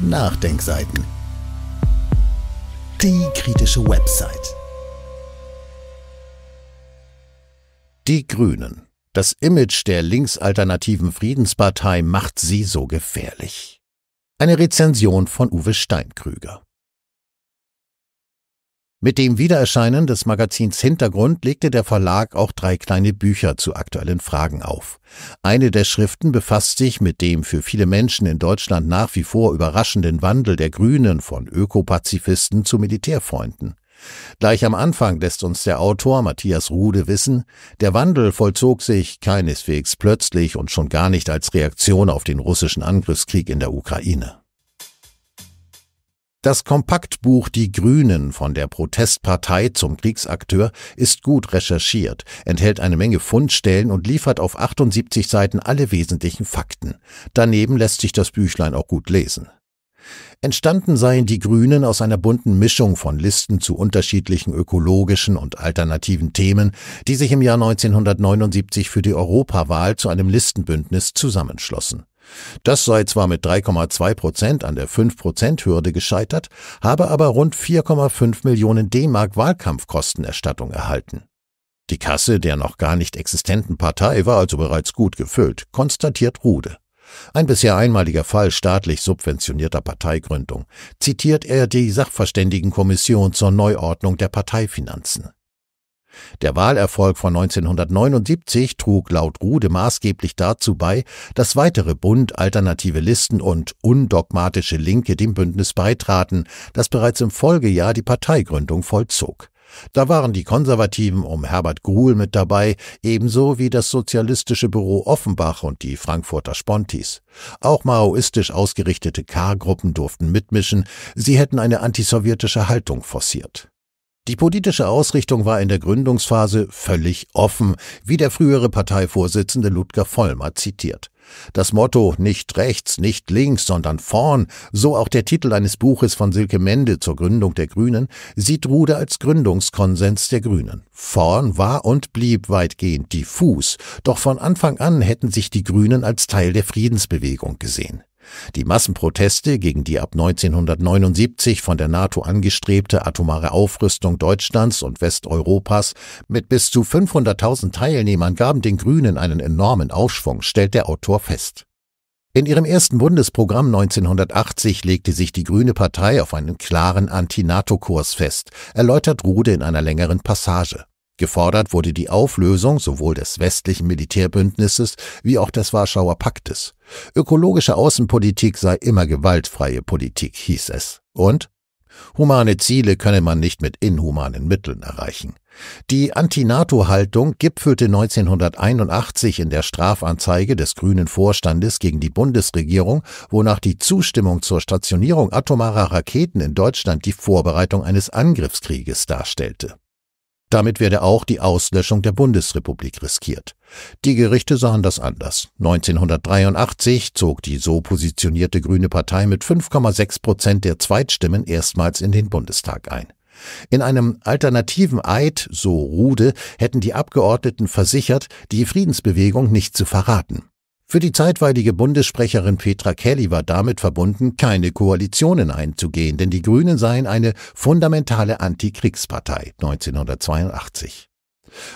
Nachdenkseiten. Die kritische Website. Die Grünen. Das Image der linksalternativen Friedenspartei macht sie so gefährlich. Eine Rezension von Uwe Steinkrüger. Mit dem Wiedererscheinen des Magazins Hintergrund legte der Verlag auch drei kleine Bücher zu aktuellen Fragen auf. Eine der Schriften befasst sich mit dem für viele Menschen in Deutschland nach wie vor überraschenden Wandel der Grünen von Ökopazifisten zu Militärfreunden. Gleich am Anfang lässt uns der Autor Matthias Rude wissen, der Wandel vollzog sich keineswegs plötzlich und schon gar nicht als Reaktion auf den russischen Angriffskrieg in der Ukraine. Das Kompaktbuch Die Grünen von der Protestpartei zum Kriegsakteur ist gut recherchiert, enthält eine Menge Fundstellen und liefert auf 78 Seiten alle wesentlichen Fakten. Daneben lässt sich das Büchlein auch gut lesen. Entstanden seien die Grünen aus einer bunten Mischung von Listen zu unterschiedlichen ökologischen und alternativen Themen, die sich im Jahr 1979 für die Europawahl zu einem Listenbündnis zusammenschlossen. Das sei zwar mit 3,2 Prozent an der 5-Prozent-Hürde gescheitert, habe aber rund 4,5 Millionen D-Mark Wahlkampfkostenerstattung erhalten. Die Kasse der noch gar nicht existenten Partei war also bereits gut gefüllt, konstatiert Rude. Ein bisher einmaliger Fall staatlich subventionierter Parteigründung, zitiert er die Sachverständigenkommission zur Neuordnung der Parteifinanzen. Der Wahlerfolg von 1979 trug laut Rude maßgeblich dazu bei, dass weitere Bund, alternative Listen und undogmatische Linke dem Bündnis beitraten, das bereits im Folgejahr die Parteigründung vollzog. Da waren die Konservativen um Herbert Gruhl mit dabei, ebenso wie das sozialistische Büro Offenbach und die Frankfurter Spontis. Auch maoistisch ausgerichtete K-Gruppen durften mitmischen, sie hätten eine antisowjetische Haltung forciert. Die politische Ausrichtung war in der Gründungsphase völlig offen, wie der frühere Parteivorsitzende Ludger Vollmer zitiert. Das Motto nicht rechts, nicht links, sondern vorn, so auch der Titel eines Buches von Silke Mende zur Gründung der Grünen, sieht Rude als Gründungskonsens der Grünen. Vorn war und blieb weitgehend diffus, doch von Anfang an hätten sich die Grünen als Teil der Friedensbewegung gesehen. Die Massenproteste gegen die ab 1979 von der NATO angestrebte atomare Aufrüstung Deutschlands und Westeuropas mit bis zu 500.000 Teilnehmern gaben den Grünen einen enormen Aufschwung, stellt der Autor fest. In ihrem ersten Bundesprogramm 1980 legte sich die Grüne Partei auf einen klaren Anti-NATO-Kurs fest, erläutert Rude in einer längeren Passage. Gefordert wurde die Auflösung sowohl des westlichen Militärbündnisses wie auch des Warschauer Paktes. Ökologische Außenpolitik sei immer gewaltfreie Politik, hieß es. Und humane Ziele könne man nicht mit inhumanen Mitteln erreichen. Die Anti-NATO-Haltung gipfelte 1981 in der Strafanzeige des grünen Vorstandes gegen die Bundesregierung, wonach die Zustimmung zur Stationierung atomarer Raketen in Deutschland die Vorbereitung eines Angriffskrieges darstellte. Damit werde auch die Auslöschung der Bundesrepublik riskiert. Die Gerichte sahen das anders. 1983 zog die so positionierte Grüne Partei mit 5,6 Prozent der Zweitstimmen erstmals in den Bundestag ein. In einem alternativen Eid, so Rude, hätten die Abgeordneten versichert, die Friedensbewegung nicht zu verraten. Für die zeitweilige Bundessprecherin Petra Kelly war damit verbunden, keine Koalitionen einzugehen, denn die Grünen seien eine fundamentale Antikriegspartei 1982.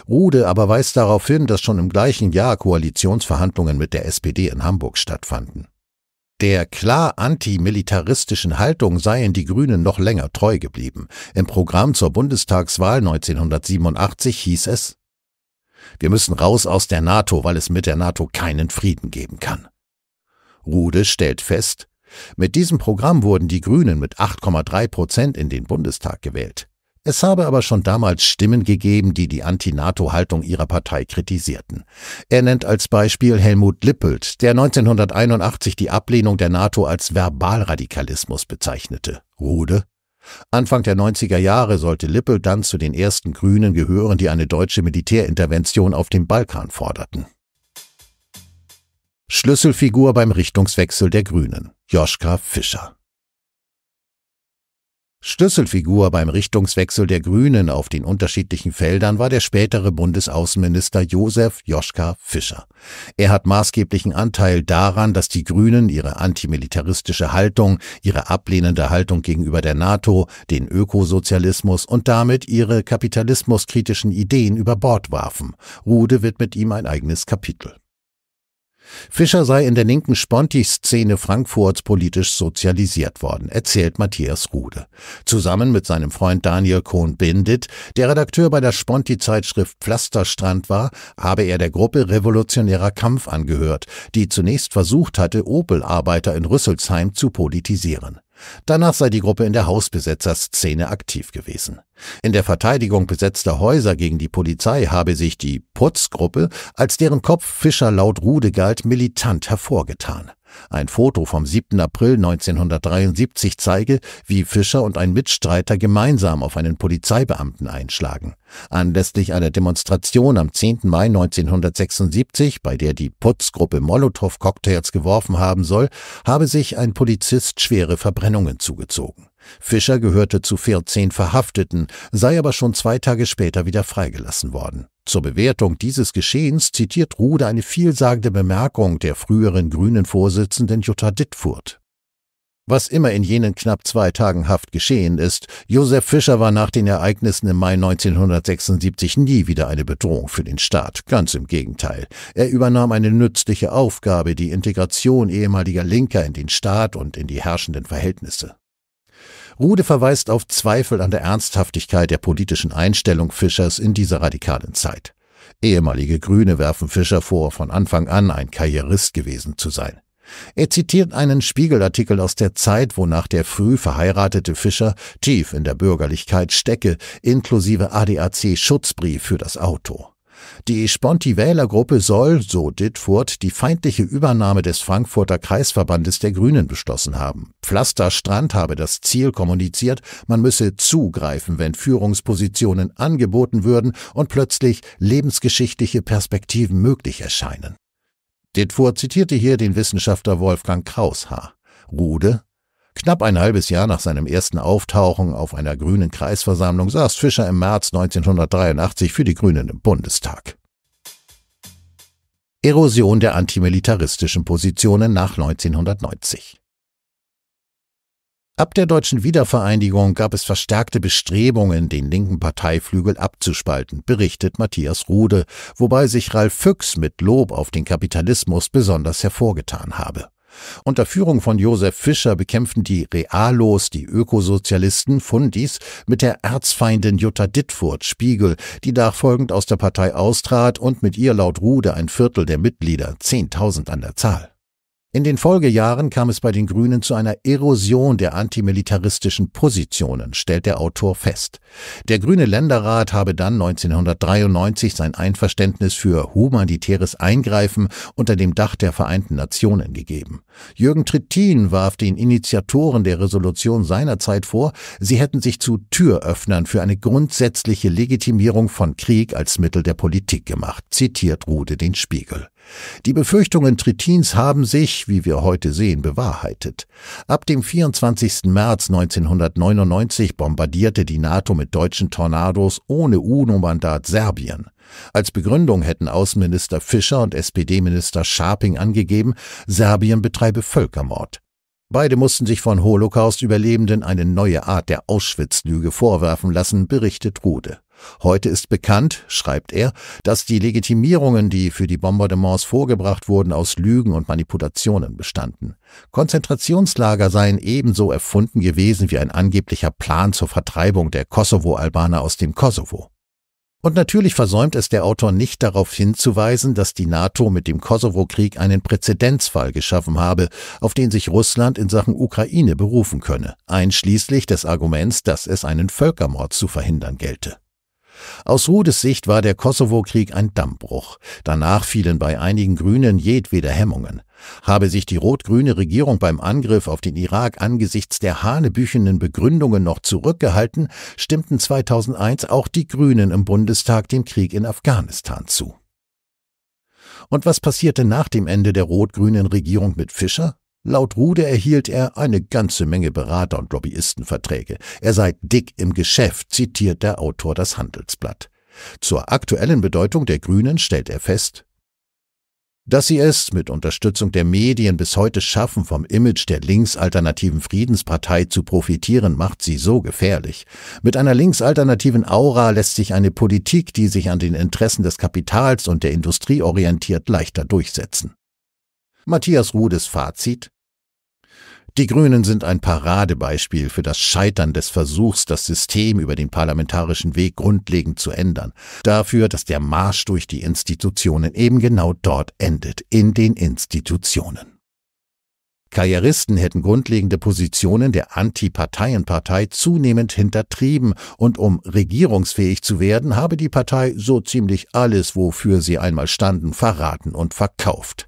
Rude aber weist darauf hin, dass schon im gleichen Jahr Koalitionsverhandlungen mit der SPD in Hamburg stattfanden. Der klar antimilitaristischen Haltung seien die Grünen noch länger treu geblieben. Im Programm zur Bundestagswahl 1987 hieß es wir müssen raus aus der NATO, weil es mit der NATO keinen Frieden geben kann. Rude stellt fest, mit diesem Programm wurden die Grünen mit 8,3 Prozent in den Bundestag gewählt. Es habe aber schon damals Stimmen gegeben, die die Anti-NATO-Haltung ihrer Partei kritisierten. Er nennt als Beispiel Helmut Lippelt, der 1981 die Ablehnung der NATO als Verbalradikalismus bezeichnete. Rude Anfang der 90er Jahre sollte Lippel dann zu den ersten Grünen gehören, die eine deutsche Militärintervention auf dem Balkan forderten. Schlüsselfigur beim Richtungswechsel der Grünen, Joschka Fischer. Schlüsselfigur beim Richtungswechsel der Grünen auf den unterschiedlichen Feldern war der spätere Bundesaußenminister Josef Joschka Fischer. Er hat maßgeblichen Anteil daran, dass die Grünen ihre antimilitaristische Haltung, ihre ablehnende Haltung gegenüber der NATO, den Ökosozialismus und damit ihre kapitalismuskritischen Ideen über Bord warfen. Rude widmet ihm ein eigenes Kapitel. Fischer sei in der linken Sponti-Szene Frankfurts politisch sozialisiert worden, erzählt Matthias Rude. Zusammen mit seinem Freund Daniel kohn bindit der Redakteur bei der Sponti-Zeitschrift Pflasterstrand war, habe er der Gruppe Revolutionärer Kampf angehört, die zunächst versucht hatte, Opel-Arbeiter in Rüsselsheim zu politisieren. Danach sei die Gruppe in der Hausbesetzerszene aktiv gewesen. In der Verteidigung besetzter Häuser gegen die Polizei habe sich die Putzgruppe, als deren Kopf Fischer laut Rude galt, militant hervorgetan. Ein Foto vom 7. April 1973 zeige, wie Fischer und ein Mitstreiter gemeinsam auf einen Polizeibeamten einschlagen. Anlässlich einer Demonstration am 10. Mai 1976, bei der die Putzgruppe Molotow-Cocktails geworfen haben soll, habe sich ein Polizist schwere Verbrennungen zugezogen. Fischer gehörte zu 14 Verhafteten, sei aber schon zwei Tage später wieder freigelassen worden. Zur Bewertung dieses Geschehens zitiert Rude eine vielsagende Bemerkung der früheren grünen Vorsitzenden Jutta Dittfurt. Was immer in jenen knapp zwei Tagen Haft geschehen ist, Josef Fischer war nach den Ereignissen im Mai 1976 nie wieder eine Bedrohung für den Staat. Ganz im Gegenteil. Er übernahm eine nützliche Aufgabe, die Integration ehemaliger Linker in den Staat und in die herrschenden Verhältnisse. Rude verweist auf Zweifel an der Ernsthaftigkeit der politischen Einstellung Fischers in dieser radikalen Zeit. Ehemalige Grüne werfen Fischer vor, von Anfang an ein Karrierist gewesen zu sein. Er zitiert einen Spiegelartikel aus der Zeit, wonach der früh verheiratete Fischer tief in der Bürgerlichkeit stecke, inklusive ADAC-Schutzbrief für das Auto. Die Sponti-Wählergruppe soll, so Dittfurt, die feindliche Übernahme des Frankfurter Kreisverbandes der Grünen beschlossen haben. Pflasterstrand habe das Ziel kommuniziert, man müsse zugreifen, wenn Führungspositionen angeboten würden und plötzlich lebensgeschichtliche Perspektiven möglich erscheinen. Dittfurt zitierte hier den Wissenschaftler Wolfgang Kraushaar. Rude Knapp ein halbes Jahr nach seinem ersten Auftauchen auf einer grünen Kreisversammlung saß Fischer im März 1983 für die Grünen im Bundestag. Erosion der antimilitaristischen Positionen nach 1990. Ab der deutschen Wiedervereinigung gab es verstärkte Bestrebungen, den linken Parteiflügel abzuspalten, berichtet Matthias Rude, wobei sich Ralf Füchs mit Lob auf den Kapitalismus besonders hervorgetan habe. Unter Führung von Josef Fischer bekämpften die Realos, die Ökosozialisten Fundis, mit der Erzfeindin Jutta Dittfurt Spiegel, die nachfolgend aus der Partei austrat und mit ihr laut Rude ein Viertel der Mitglieder, 10.000 an der Zahl. In den Folgejahren kam es bei den Grünen zu einer Erosion der antimilitaristischen Positionen, stellt der Autor fest. Der grüne Länderrat habe dann 1993 sein Einverständnis für humanitäres Eingreifen unter dem Dach der Vereinten Nationen gegeben. Jürgen Trittin warf den Initiatoren der Resolution seinerzeit vor, sie hätten sich zu Türöffnern für eine grundsätzliche Legitimierung von Krieg als Mittel der Politik gemacht, zitiert Rude den Spiegel. Die Befürchtungen Trittins haben sich, wie wir heute sehen, bewahrheitet. Ab dem 24. März 1999 bombardierte die NATO mit deutschen Tornados ohne UNO-Mandat Serbien. Als Begründung hätten Außenminister Fischer und SPD-Minister Scharping angegeben, Serbien betreibe Völkermord. Beide mussten sich von Holocaust-Überlebenden eine neue Art der Auschwitz-Lüge vorwerfen lassen, berichtet Rude. Heute ist bekannt, schreibt er, dass die Legitimierungen, die für die Bombardements vorgebracht wurden, aus Lügen und Manipulationen bestanden. Konzentrationslager seien ebenso erfunden gewesen wie ein angeblicher Plan zur Vertreibung der Kosovo-Albaner aus dem Kosovo. Und natürlich versäumt es der Autor nicht darauf hinzuweisen, dass die NATO mit dem Kosovo-Krieg einen Präzedenzfall geschaffen habe, auf den sich Russland in Sachen Ukraine berufen könne, einschließlich des Arguments, dass es einen Völkermord zu verhindern gelte. Aus Rudes Sicht war der Kosovo-Krieg ein Dammbruch. Danach fielen bei einigen Grünen jedwede Hemmungen. Habe sich die rot-grüne Regierung beim Angriff auf den Irak angesichts der hanebüchenden Begründungen noch zurückgehalten, stimmten 2001 auch die Grünen im Bundestag dem Krieg in Afghanistan zu. Und was passierte nach dem Ende der rot-grünen Regierung mit Fischer? Laut Rude erhielt er eine ganze Menge Berater- und Lobbyistenverträge. Er sei dick im Geschäft, zitiert der Autor das Handelsblatt. Zur aktuellen Bedeutung der Grünen stellt er fest, dass sie es mit Unterstützung der Medien bis heute schaffen, vom Image der linksalternativen Friedenspartei zu profitieren, macht sie so gefährlich. Mit einer linksalternativen Aura lässt sich eine Politik, die sich an den Interessen des Kapitals und der Industrie orientiert, leichter durchsetzen. Matthias Rudes Fazit? Die Grünen sind ein Paradebeispiel für das Scheitern des Versuchs, das System über den parlamentarischen Weg grundlegend zu ändern. Dafür, dass der Marsch durch die Institutionen eben genau dort endet, in den Institutionen. Karrieristen hätten grundlegende Positionen der Antiparteienpartei zunehmend hintertrieben und um regierungsfähig zu werden, habe die Partei so ziemlich alles, wofür sie einmal standen, verraten und verkauft.